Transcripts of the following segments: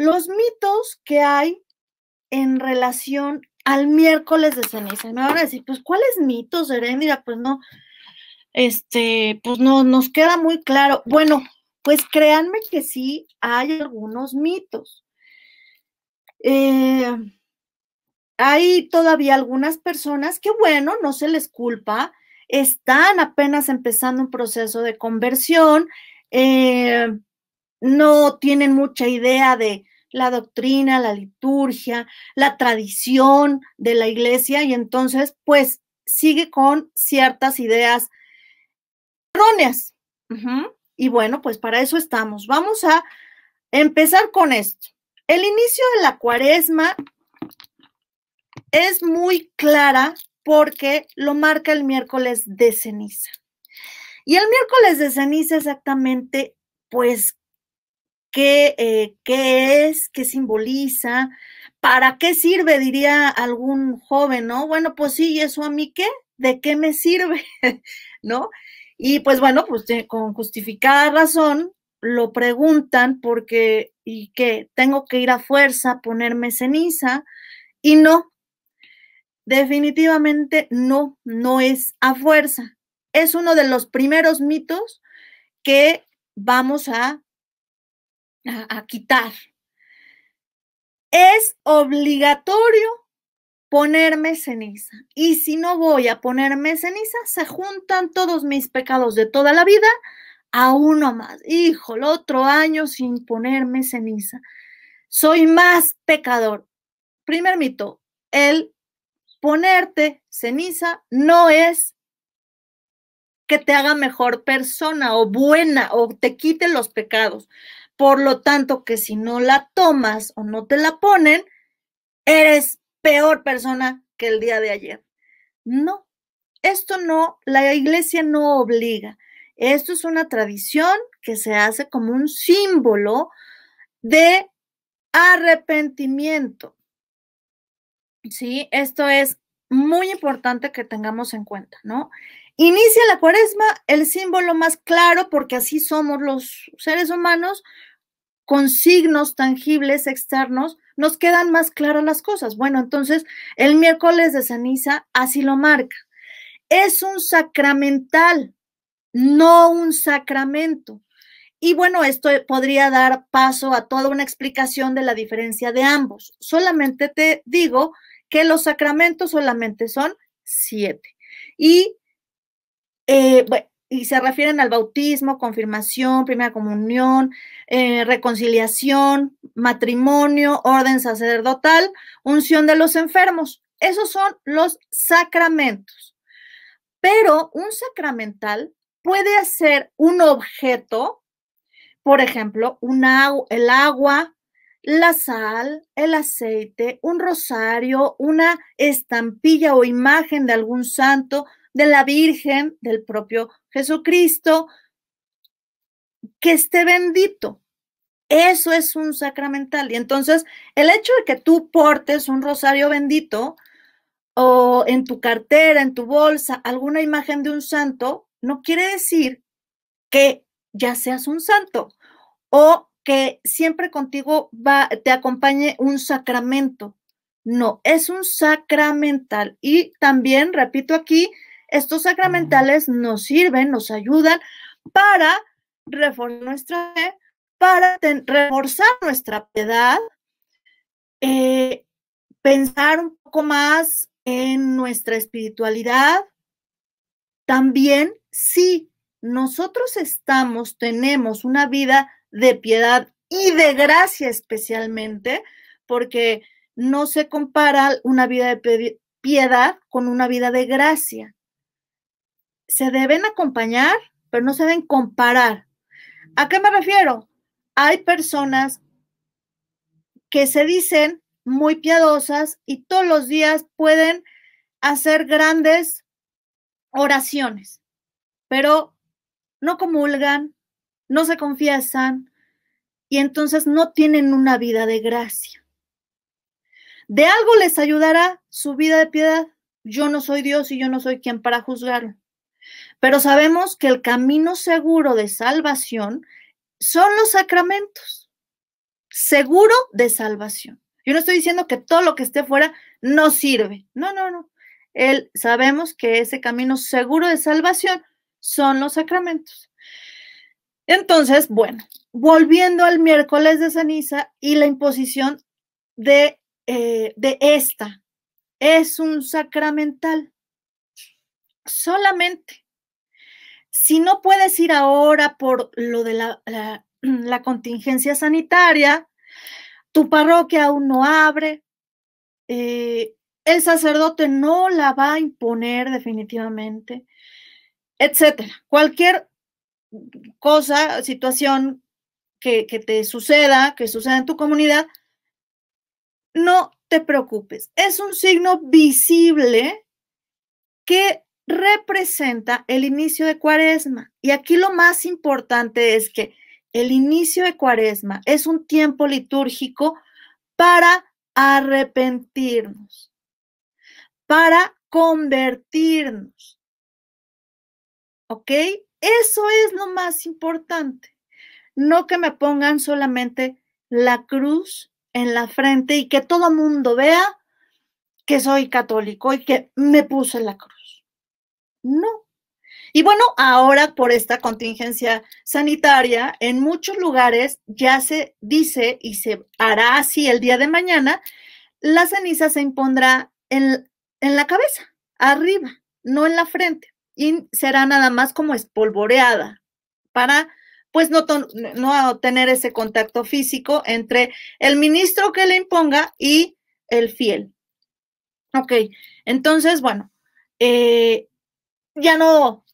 los mitos que hay en relación al miércoles de ceniza. me van a decir, pues, ¿cuáles mitos, Herendira? Pues no, este, pues no, nos queda muy claro. Bueno, pues créanme que sí hay algunos mitos. Eh, hay todavía algunas personas que, bueno, no se les culpa, están apenas empezando un proceso de conversión, eh, no tienen mucha idea de la doctrina, la liturgia, la tradición de la iglesia y entonces pues sigue con ciertas ideas erróneas. Y bueno, pues para eso estamos. Vamos a empezar con esto. El inicio de la cuaresma es muy clara porque lo marca el miércoles de ceniza. Y el miércoles de ceniza exactamente, pues, eh, qué, es, qué simboliza, para qué sirve, diría algún joven, ¿no? Bueno, pues sí, ¿y eso a mí qué? ¿De qué me sirve? ¿No? Y pues bueno, pues con justificada razón lo preguntan porque, ¿y qué? Tengo que ir a fuerza, a ponerme ceniza, y no, definitivamente no, no es a fuerza. Es uno de los primeros mitos que vamos a a, quitar. Es obligatorio ponerme ceniza. Y si no voy a ponerme ceniza, se juntan todos mis pecados de toda la vida a uno más. Hijo, el otro año sin ponerme ceniza. Soy más pecador. Primer mito, el ponerte ceniza no es que te haga mejor persona o buena o te quite los pecados. Por lo tanto, que si no la tomas o no te la ponen, eres peor persona que el día de ayer. No, esto no, la iglesia no obliga. Esto es una tradición que se hace como un símbolo de arrepentimiento. Sí, esto es muy importante que tengamos en cuenta, ¿no? Inicia la cuaresma, el símbolo más claro, porque así somos los seres humanos, con signos tangibles externos, nos quedan más claras las cosas. Bueno, entonces el miércoles de ceniza así lo marca. Es un sacramental, no un sacramento. Y bueno, esto podría dar paso a toda una explicación de la diferencia de ambos. Solamente te digo que los sacramentos solamente son siete. Y eh, bueno, y se refieren al bautismo, confirmación, primera comunión, eh, reconciliación, matrimonio, orden sacerdotal, unción de los enfermos. Esos son los sacramentos. Pero un sacramental puede ser un objeto, por ejemplo, el agua, la sal, el aceite, un rosario, una estampilla o imagen de algún santo, de la Virgen, del propio Jesucristo, que esté bendito. Eso es un sacramental. Y entonces, el hecho de que tú portes un rosario bendito o en tu cartera, en tu bolsa, alguna imagen de un santo, no quiere decir que ya seas un santo o que siempre contigo va, te acompañe un sacramento. No, es un sacramental. Y también, repito aquí, estos ah. sacramentales nos sirven, nos ayudan para reforzar nuestra para reforzar nuestra piedad, eh, pensar un poco más en nuestra espiritualidad. También, si nosotros estamos, tenemos una vida de piedad y de gracia especialmente, porque no se compara una vida de piedad con una vida de gracia se deben acompañar, pero no se deben comparar. ¿A qué me refiero? Hay personas que se dicen muy piadosas y todos los días pueden hacer grandes oraciones, pero no comulgan, no se confiesan y entonces no tienen una vida de gracia. De algo les ayudará su vida de piedad. Yo no soy Dios y yo no soy quien para juzgarlo. Pero sabemos que el camino seguro de salvación son los sacramentos. Seguro de salvación. Yo no estoy diciendo que todo lo que esté fuera no sirve. No, no, no. El, sabemos que ese camino seguro de salvación son los sacramentos. Entonces, bueno, volviendo al miércoles de ceniza y la imposición de, eh, de esta, es un sacramental. Solamente si no puedes ir ahora por lo de la, contingencia sanitaria, tu parroquia aún no abre, eh, el sacerdote no la va a imponer definitivamente, etcétera. Cualquier cosa, situación que te suceda, que suceda en tu comunidad, no te preocupes. Es un signo visible que representa el inicio de cuaresma. Y aquí lo más importante es que el inicio de cuaresma es un tiempo litúrgico para arrepentirnos, para convertirnos. ¿Ok? Eso es lo más importante. No que me pongan solamente la cruz en la frente y que todo mundo vea que soy católico y que me puse la cruz. No. Y bueno, ahora por esta contingencia sanitaria, en muchos lugares ya se dice y se hará así el día de mañana, la ceniza se impondrá en, la cabeza, arriba, no en la frente, y será nada más como espolvoreada para pues no, no tener ese contacto físico entre el ministro que le imponga y el fiel. Ok, entonces, bueno, eh, ya no,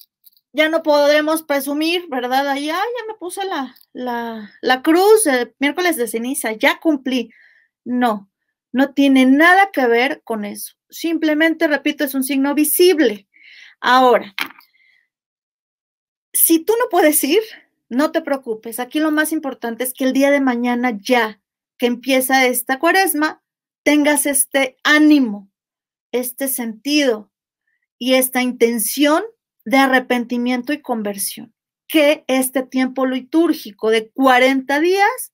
ya no podremos presumir, ¿verdad? Ahí, ya me puse la, la, la cruz el miércoles de ceniza, ya cumplí. No, no tiene nada que ver con eso. Simplemente, repito, es un signo visible. Ahora, si tú no puedes ir, no te preocupes. Aquí lo más importante es que el día de mañana ya que empieza esta cuaresma, tengas este ánimo, este sentido, y esta intención de arrepentimiento y conversión, que este tiempo litúrgico de 40 días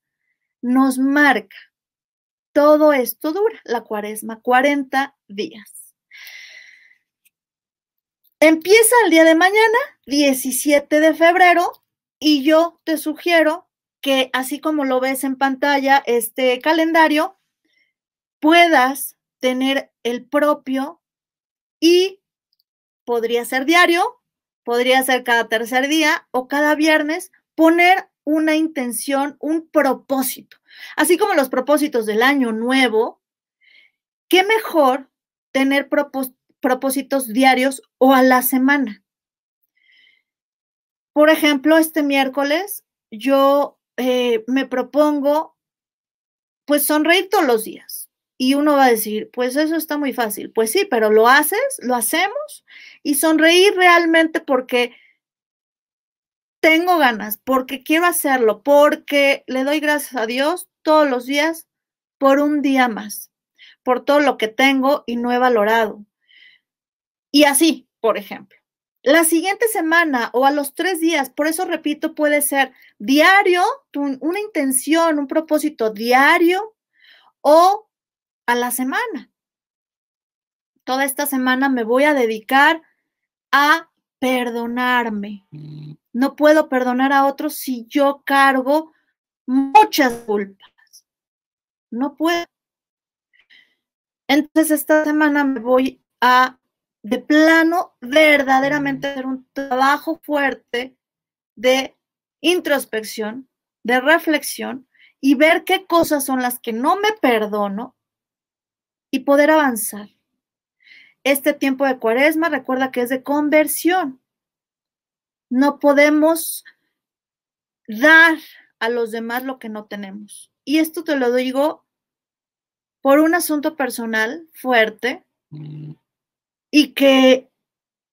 nos marca. Todo esto dura, la cuaresma, 40 días. Empieza el día de mañana, 17 de febrero, y yo te sugiero que así como lo ves en pantalla, este calendario, puedas tener el propio y podría ser diario, podría ser cada tercer día o cada viernes, poner una intención, un propósito. Así como los propósitos del año nuevo, qué mejor tener propósitos diarios o a la semana. Por ejemplo, este miércoles yo eh, me propongo, pues, sonreír todos los días y uno va a decir, pues eso está muy fácil. Pues sí, pero lo haces, lo hacemos y sonreír realmente porque tengo ganas, porque quiero hacerlo, porque le doy gracias a Dios todos los días por un día más, por todo lo que tengo y no he valorado. Y así, por ejemplo. La siguiente semana o a los tres días, por eso repito, puede ser diario, una intención, un propósito diario o a la semana. Toda esta semana me voy a dedicar a perdonarme. Mm. No puedo perdonar a otros si yo cargo muchas culpas. No puedo. Entonces esta semana me voy a, de plano, verdaderamente mm. hacer un trabajo fuerte de introspección, de reflexión y ver qué cosas son las que no me perdono y poder avanzar. Este tiempo de cuaresma recuerda que es de conversión. No podemos dar a los demás lo que no tenemos. Y esto te lo digo por un asunto personal fuerte y que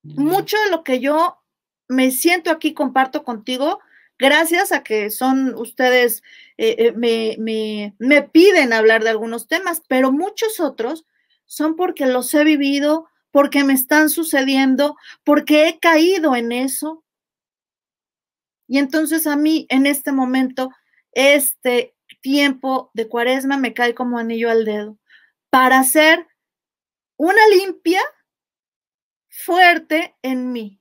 mucho de lo que yo me siento aquí comparto contigo gracias a que son ustedes, eh, eh, me, me piden hablar de algunos temas, pero muchos otros son porque los he vivido, porque me están sucediendo, porque he caído en eso. Y entonces a mí en este momento, este tiempo de cuaresma me cae como anillo al dedo para hacer una limpia fuerte en mí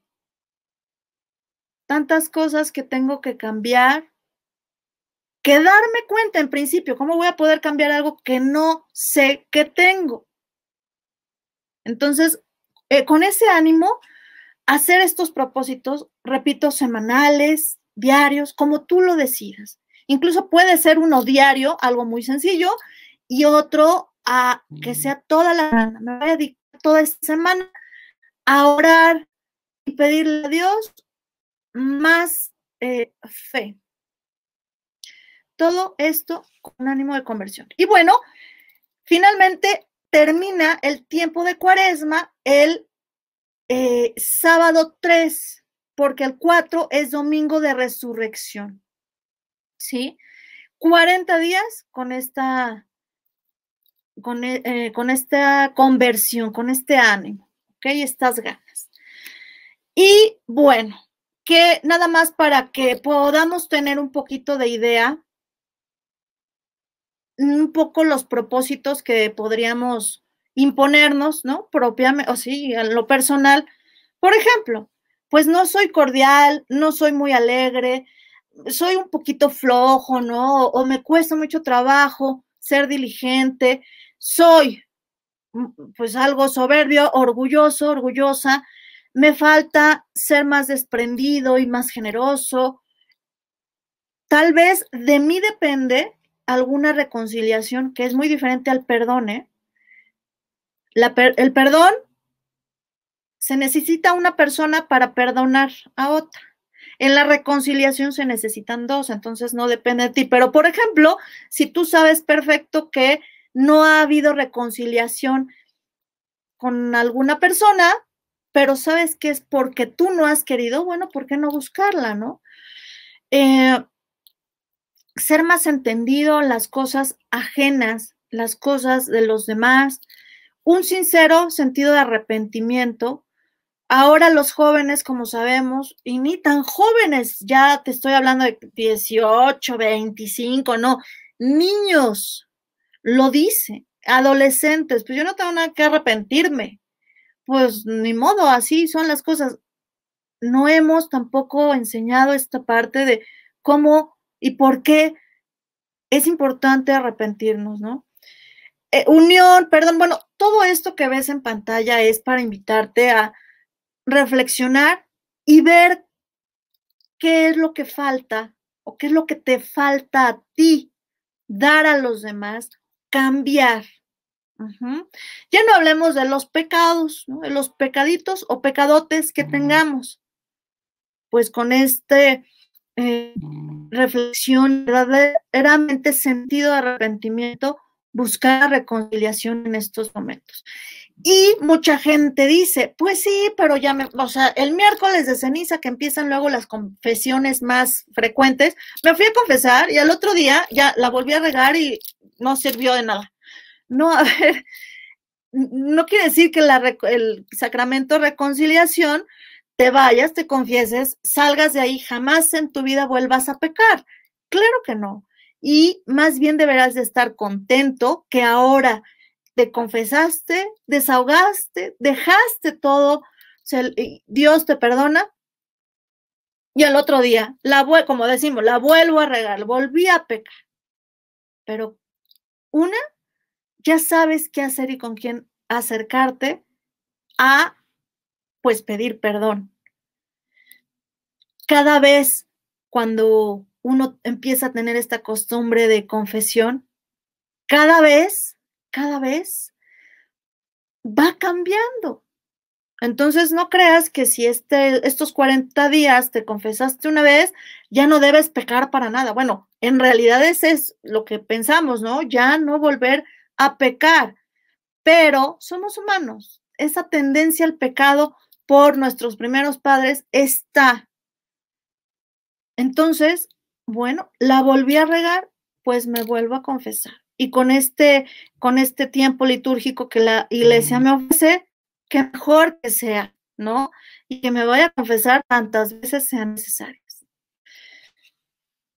tantas cosas que tengo que cambiar, que darme cuenta en principio, ¿cómo voy a poder cambiar algo que no sé que tengo? Entonces, eh, con ese ánimo, hacer estos propósitos, repito, semanales, diarios, como tú lo decidas. Incluso puede ser uno diario, algo muy sencillo, y otro a que mm. sea toda la semana. Me voy a dedicar toda esta semana a orar y pedirle a Dios más eh, fe. Todo esto con ánimo de conversión. Y bueno, finalmente termina el tiempo de cuaresma el eh, sábado 3, porque el 4 es domingo de resurrección. ¿Sí? 40 días con esta, e, eh, con, esta conversión, con este ánimo, ¿ok? Estas ganas. Y bueno, que nada más para que podamos tener un poquito de idea, un poco los propósitos que podríamos imponernos, ¿no? Propiamente, o sí, en lo personal. Por ejemplo, pues no soy cordial, no soy muy alegre, soy un poquito flojo, ¿no? O me cuesta mucho trabajo ser diligente, soy mm, pues algo soberbio, orgulloso, orgullosa, me falta ser más desprendido y más generoso. Tal vez de mí depende alguna reconciliación que es muy diferente al perdón. ¿eh? el perdón se necesita una persona para perdonar a otra. En la reconciliación se necesitan dos, entonces no depende de ti. Pero, por ejemplo, si tú sabes perfecto que no ha habido reconciliación con alguna persona, pero sabes que es porque tú no has querido, bueno, ¿por qué no buscarla, no? Eh, ser más entendido las cosas ajenas, las cosas de los demás, un sincero sentido de arrepentimiento. Ahora los jóvenes, como sabemos, y ni tan jóvenes, ya te estoy hablando de 18, 25, no, niños lo dice, adolescentes, pues yo no tengo nada que arrepentirme, pues ni modo, así son las cosas. No hemos tampoco enseñado esta parte de cómo y por qué es importante arrepentirnos, ¿no? Eh, unión, perdón, bueno, todo esto que ves en pantalla es para invitarte a reflexionar y ver qué es lo que falta o qué es lo que te falta a ti dar a los demás, cambiar. Ya no hablemos de los pecados, de los pecaditos o pecadotes que tengamos. Pues con este eh, mm. reflexión, verdaderamente sentido de arrepentimiento, buscar reconciliación en estos momentos. Y mucha gente dice, pues sí, pero ya me, o sea, el miércoles de ceniza que empiezan luego las confesiones más frecuentes, me fui a confesar y al otro día ya la volví a regar y no sirvió de nada. No, a ver, no quiere decir que el sacramento de reconciliación te vayas, te confieses, salgas de ahí, jamás en tu vida vuelvas a pecar. Claro que no. Y más bien deberás de estar contento que ahora te confesaste, desahogaste, dejaste todo, Dios te perdona. Y al otro día, la, como decimos, la vuelvo a regar, volví a pecar. Pero una, ya sabes qué hacer y con quién acercarte a, pues, pedir perdón. Cada vez cuando uno empieza a tener esta costumbre de confesión, cada vez, cada vez va cambiando. Entonces no creas que si este, estos 40 días te confesaste una vez, ya no debes pecar para nada. Bueno, en realidad eso es lo que pensamos, ¿no? Ya no volver a pecar, pero somos humanos. Esa tendencia al pecado por nuestros primeros padres está. Entonces, bueno, la volví a regar, pues me vuelvo a confesar. Y con este, con este tiempo litúrgico que la iglesia me ofrece, que mejor que sea, ¿no? Y que me vaya a confesar tantas veces sea necesario.